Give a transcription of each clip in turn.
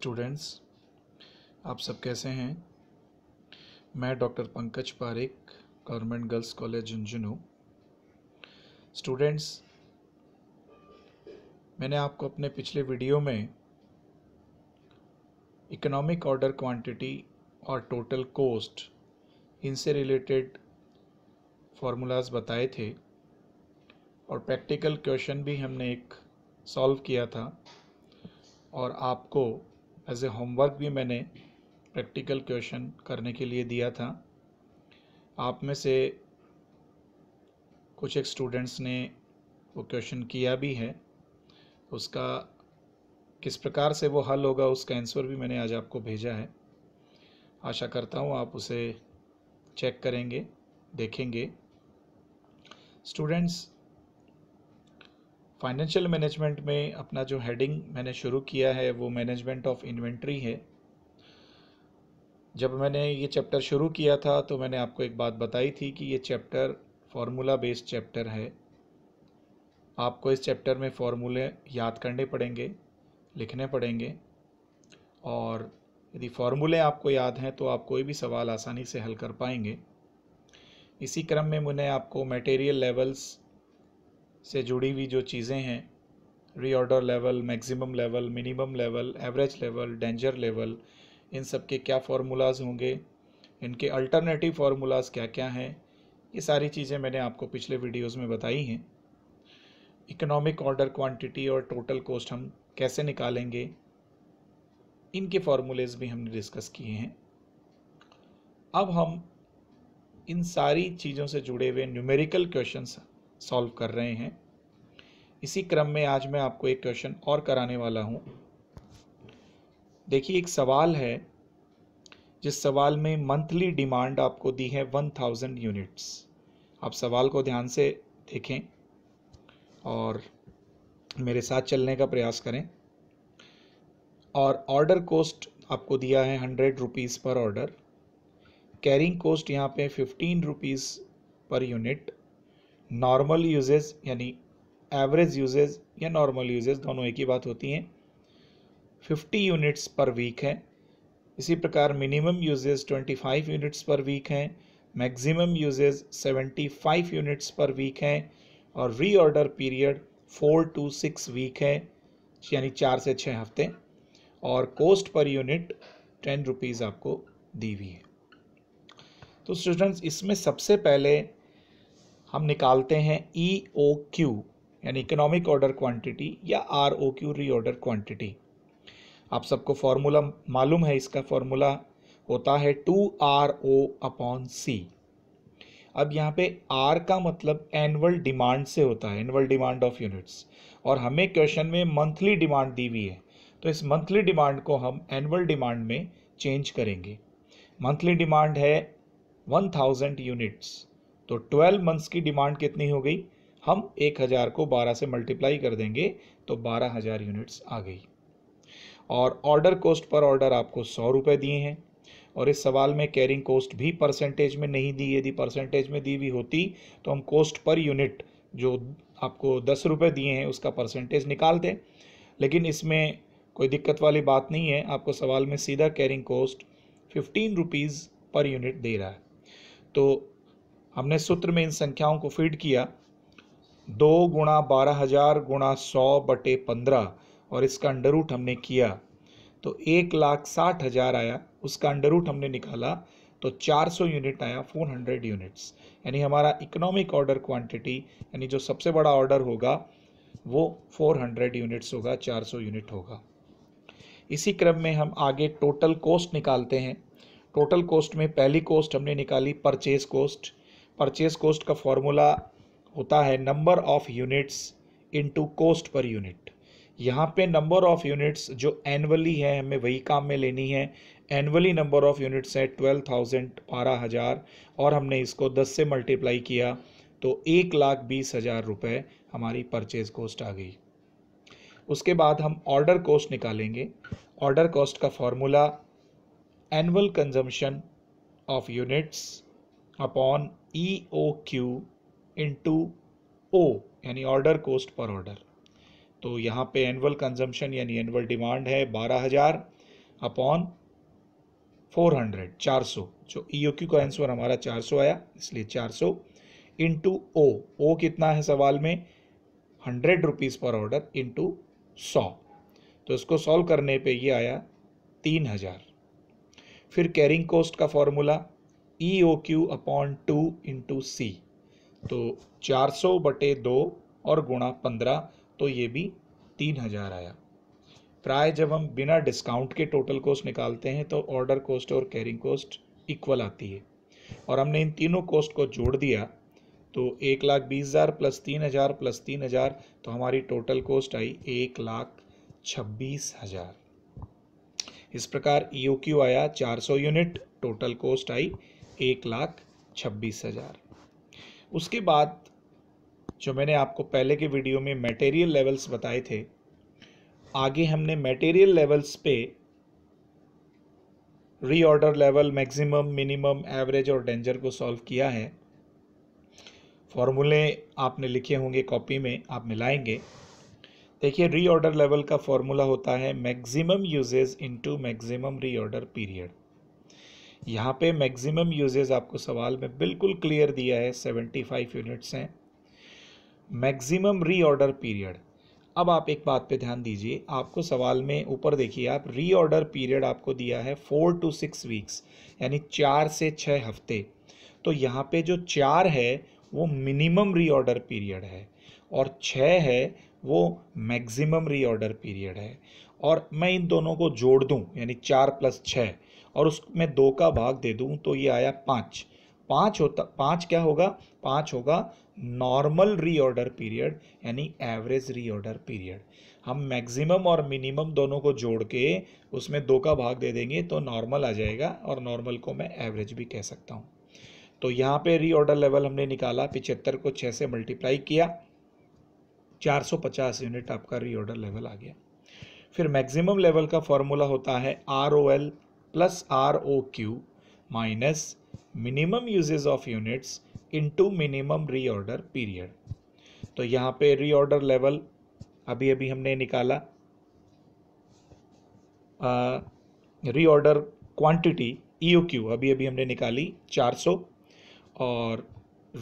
Students आप सब कैसे हैं मैं doctor Pankaj Pareek government girls college Jhunjhunu students मैंने आपको अपने पिछले वीडियो में इकोनॉमिक ऑर्डर क्वांटिटी और टोटल कोस्ट इनसे रिलेटेड फार्मूलाज बताए थे और प्रैक्टिकल क्वेश्चन भी हमने एक सॉल्व किया था और आपको एज ए होमवर्क भी मैंने प्रैक्टिकल क्वेश्चन करने के लिए दिया था आप में से कुछ एक स्टूडेंट्स ने वो क्वेश्चन किया भी है उसका किस प्रकार से वो हल होगा उसका आंसर भी मैंने आज आपको भेजा है आशा करता हूँ आप उसे चेक करेंगे देखेंगे स्टूडेंट्स फाइनेंशियल मैनेजमेंट में अपना जो हेडिंग मैंने शुरू किया है वो मैनेजमेंट ऑफ इन्वेंट्री है जब मैंने ये चैप्टर शुरू किया था तो मैंने आपको एक बात बताई थी कि ये चैप्टर फार्मूला बेस्ड चैप्टर है आपको इस चैप्टर में फार्मूले याद करने पड़ेंगे लिखने पड़ेंगे और यदि फार्मूले आपको याद हैं तो आप कोई भी सवाल आसानी से हल कर पाएंगे इसी क्रम में मैंने आपको मटेरियल लेवल्स से जुड़ी हुई जो चीज़ें हैं reorder level maximum level minimum level average level danger level इन सब के क्या फार्मूलाज होंगे इनके अल्टरनेटिव फार्मूलाज क्या क्या हैं ये सारी चीज़ें मैंने आपको पिछले वीडियोस में बताई हैं इकोनॉमिक ऑर्डर क्वांटिटी और टोटल कॉस्ट हम कैसे निकालेंगे इनके फार्मूलेज भी हमने डिस्कस किए हैं अब हम इन सारी चीज़ों से जुड़े हुए न्यूमेरिकल क्वेश्चंस सॉल्व कर रहे हैं इसी क्रम में आज मैं आपको एक क्वेश्चन और कराने वाला हूँ देखिए एक सवाल है जिस सवाल में मंथली डिमांड आपको दी है वन थाउजेंड यूनिट्स आप सवाल को ध्यान से देखें और मेरे साथ चलने का प्रयास करें और ऑर्डर कॉस्ट आपको दिया है hundred rupees per order carrying cost यहाँ पे fifteen rupees per unit normal usage यानी एवरेज यूजेज या नॉर्मल यूजेज दोनों एक ही बात होती हैं 50 यूनिट्स पर वीक है इसी प्रकार minimum usage 25 units per week हैं maximum usage 75 units per week हैं और reorder period four to six week है यानी चार से छः हफ्ते और coast per unit ten rupees आपको दी हुई है तो स्टूडेंट्स इसमें सबसे पहले हम निकालते हैं ई ओ क्यू यानी इकोनॉमिक ऑर्डर क्वांटिटी या R O Q reorder quantity आप सबको फॉर्मूला मालूम है इसका फॉर्मूला होता है two R O upon C अब यहाँ पे आर का मतलब एनुअल डिमांड से होता है एनुअल डिमांड ऑफ यूनिट्स और हमें क्वेश्चन में मंथली डिमांड दी हुई है तो इस मंथली डिमांड को हम एनुअल डिमांड में चेंज करेंगे मंथली डिमांड है वन थाउजेंड यूनिट्स तो ट्वेल्व मंथ्स की डिमांड कितनी हो गई हम एक हज़ार को बारह से मल्टीप्लाई कर देंगे तो बारह हज़ार यूनिट्स आ गई और ऑर्डर कॉस्ट पर ऑर्डर आपको सौ रुपये दिए हैं और इस सवाल में कैरिंग कॉस्ट भी परसेंटेज में नहीं दी यदि परसेंटेज में दी हुई होती तो हम कॉस्ट पर यूनिट जो आपको दस रुपये दिए हैं उसका परसेंटेज निकाल दें लेकिन इसमें कोई दिक्कत वाली बात नहीं है आपको सवाल में सीधा carrying cost fifteen rupees per unit दे रहा है तो हमने सूत्र में इन संख्याओं को फीड किया दो गुणा बारह हज़ार गुणा सौ बटे पंद्रह और इसका अंडर रूट हमने किया तो एक लाख साठ हज़ार आया उसका अंडरूट हमने निकाला तो 400 यूनिट आया 400 यूनिट्स यानी हमारा इकोनॉमिक ऑर्डर क्वांटिटी यानी जो सबसे बड़ा ऑर्डर होगा वो 400 यूनिट्स होगा 400 यूनिट होगा इसी क्रम में हम आगे टोटल कॉस्ट निकालते हैं टोटल कॉस्ट में पहली कॉस्ट हमने निकाली परचेज कॉस्ट परचेज कोस्ट का फॉर्मूला होता है number of units into cost per unit यहाँ पे नंबर ऑफ यूनिट्स जो एनअली है हमें वही काम में लेनी है एनअली नंबर ऑफ यूनिट्स है ट्वेल्व थाउजेंड बारह हज़ार और हमने इसको दस से मल्टीप्लाई किया तो एक लाख बीस हज़ार रुपये हमारी परचेज कॉस्ट आ गई उसके बाद हम ऑर्डर कॉस्ट निकालेंगे ऑर्डर कॉस्ट का formula annual consumption of units upon E O Q into O यानी ऑर्डर कोस्ट पर ऑर्डर तो यहाँ पे एनुअल कंजम्पशन यानी एनुअल डिमांड है बारह हज़ार अपॉन फोर हंड्रेड चार सौ जो ई ओ क्यू का आंसर हमारा चार सौ आया इसलिए चार सौ इन टू ओ ओ कितना है सवाल में hundred rupees per order two सौ तो इसको सॉल्व करने पे ये आया तीन हज़ार फिर कैरिंग कॉस्ट का formula E O Q upon two into C तो चार सौ बटे दो और गुणा पंद्रह तो ये भी तीन हज़ार आया प्राय जब हम बिना डिस्काउंट के टोटल कॉस्ट निकालते हैं तो ऑर्डर कॉस्ट और कैरिंग कॉस्ट इक्वल आती है और हमने इन तीनों कॉस्ट को जोड़ दिया तो एक लाख बीस हज़ार प्लस तीन हज़ार प्लस तीन हज़ार तो हमारी टोटल कॉस्ट आई एक लाख छब्बीस हज़ार इस प्रकार ई e आया चार सौ यूनिट टोटल कॉस्ट आई एक लाख छब्बीस हज़ार उसके बाद जो मैंने आपको पहले के वीडियो में मटेरियल लेवल्स बताए थे आगे हमने मटेरियल लेवल्स पे reorder level maximum minimum average और डेंजर को सॉल्व किया है फॉर्मूले आपने लिखे होंगे कॉपी में आप मिलाएंगे देखिए रीऑर्डर लेवल का फॉर्मूला होता है maximum usage into maximum reorder period यहाँ पे मैक्सिमम यूजेज आपको सवाल में बिल्कुल क्लियर दिया है 75 यूनिट्स हैं मैक्सिमम रीऑर्डर पीरियड अब आप एक बात पे ध्यान दीजिए आपको सवाल में ऊपर देखिए आप रीऑर्डर पीरियड आपको दिया है फोर टू सिक्स वीक्स यानी चार से छः हफ्ते तो यहाँ पे जो चार है वो मिनिमम रीऑर्डर पीरियड है और छः है वो मैक्सिमम रीऑर्डर पीरियड है और मैं इन दोनों को जोड़ दूँ यानी चार प्लस छः और उसमें दो का भाग दे दूँ तो ये आया पाँच पाँच होता पाँच क्या होगा पाँच होगा नॉर्मल रीऑर्डर पीरियड यानी एवरेज रीऑर्डर पीरियड हम मैक्सिमम और मिनिमम दोनों को जोड़ के उसमें दो का भाग दे देंगे तो नॉर्मल आ जाएगा और नॉर्मल को मैं एवरेज भी कह सकता हूँ तो यहाँ पे रीऑर्डर लेवल हमने निकाला पिचहत्तर को छः से मल्टीप्लाई किया 450 यूनिट आपका रीऑर्डर लेवल आ गया फिर मैक्सिमम लेवल का फॉर्मूला होता है R O L plus ROQ minus minimum uses of units into minimum reorder period. तो यहाँ पे reorder level अभी अभी हमने निकाला रीऑर्डर क्वांटिटी क्यू अभी अभी हमने निकाली 400 और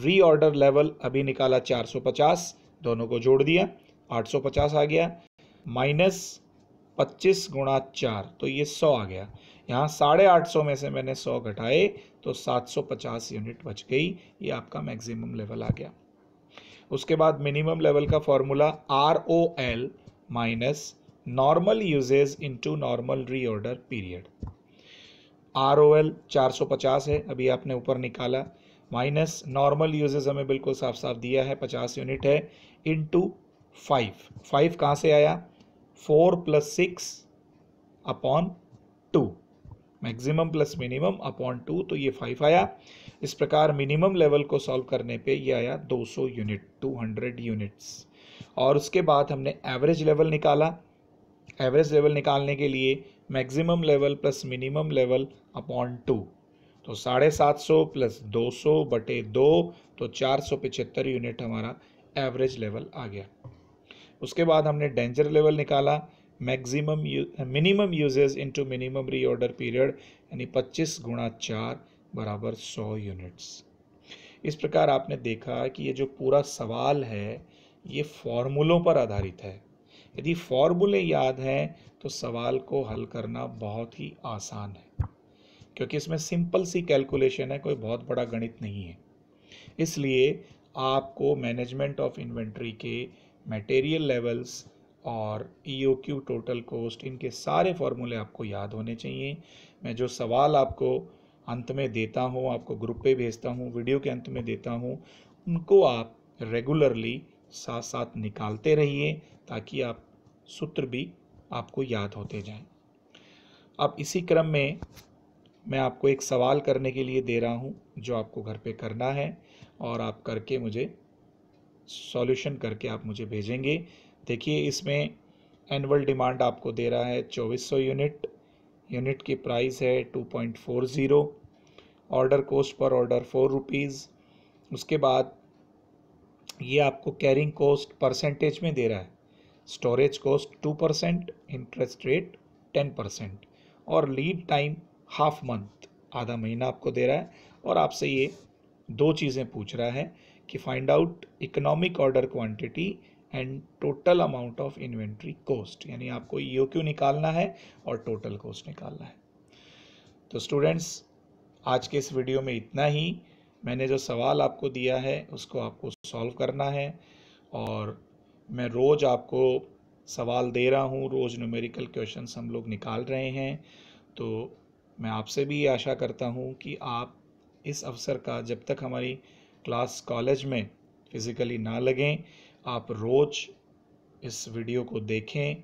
रीऑर्डर लेवल अभी निकाला 450 दोनों को जोड़ दिया 850 आ गया माइनस 25 गुणा चार तो ये 100 आ गया यहाँ साढ़े आठ सौ में से मैंने सौ घटाए तो सात सौ पचास यूनिट बच गई ये आपका मैक्सिमम लेवल आ गया उसके बाद मिनिमम लेवल का formula R O L minus normal usage into normal reorder period R O L चार सौ पचास है अभी आपने ऊपर निकाला माइनस नॉर्मल यूजेज हमें बिल्कुल साफ साफ दिया है पचास यूनिट है इन टू फाइव फाइव कहाँ से आया four plus six upon two maximum plus minimum upon two तो ये फाइव आया इस प्रकार मिनिमम लेवल को सॉल्व करने पे ये आया 200 यूनिट 200 यूनिट्स और उसके बाद हमने एवरेज लेवल निकाला एवरेज लेवल निकालने के लिए maximum level plus minimum level upon two तो साढ़े सात सौ प्लस दो सौ बटे दो तो चार सौ पिचहत्तर यूनिट हमारा एवरेज लेवल आ गया उसके बाद हमने डेंजर लेवल निकाला maximum minimum usage into minimum reorder period यानी 25 गुणा चार बराबर 100 यूनिट्स इस प्रकार आपने देखा कि ये जो पूरा सवाल है ये फॉर्मूलों पर आधारित है यदि फॉर्मूले याद हैं तो सवाल को हल करना बहुत ही आसान है क्योंकि इसमें सिंपल सी कैलकुलेशन है कोई बहुत बड़ा गणित नहीं है इसलिए आपको मैनेजमेंट ऑफ इन्वेंट्री के मटेरियल लेवल्स और E O Q total cost इनके सारे फार्मूले आपको याद होने चाहिए मैं जो सवाल आपको अंत में देता हूँ आपको ग्रुप पे भेजता हूँ वीडियो के अंत में देता हूँ उनको आप रेगुलरली साथ साथ निकालते रहिए ताकि आप सूत्र भी आपको याद होते जाएं अब इसी क्रम में मैं आपको एक सवाल करने के लिए दे रहा हूँ जो आपको घर पे करना है और आप करके मुझे सॉल्यूशन करके आप मुझे भेजेंगे देखिए इसमें एनअल डिमांड आपको दे रहा है 2400 यूनिट यूनिट की प्राइस है 2.40 order cost per order four rupees उसके बाद ये आपको कैरिंग कॉस्ट परसेंटेज में दे रहा है storage cost two percent interest rate ten percent और लीड टाइम हाफ मंथ आधा महीना आपको दे रहा है और आपसे ये दो चीज़ें पूछ रहा है कि find out economic order quantity and total amount of inventory cost यानी आपको ई e क्यू निकालना है और टोटल कॉस्ट निकालना है तो स्टूडेंट्स आज के इस वीडियो में इतना ही मैंने जो सवाल आपको दिया है उसको आपको सॉल्व करना है और मैं रोज़ आपको सवाल दे रहा हूँ रोज़ न्यूमेरिकल क्वेश्चन हम लोग निकाल रहे हैं तो मैं आपसे भी आशा करता हूँ कि आप इस अवसर का जब तक हमारी क्लास कॉलेज में फिज़िकली ना लगें आप रोज़ इस वीडियो को देखें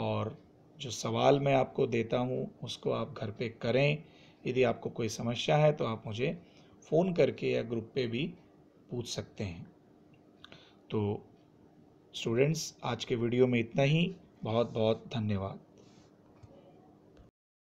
और जो सवाल मैं आपको देता हूँ उसको आप घर पे करें यदि आपको कोई समस्या है तो आप मुझे फ़ोन करके या ग्रुप पे भी पूछ सकते हैं तो स्टूडेंट्स आज के वीडियो में इतना ही बहुत बहुत धन्यवाद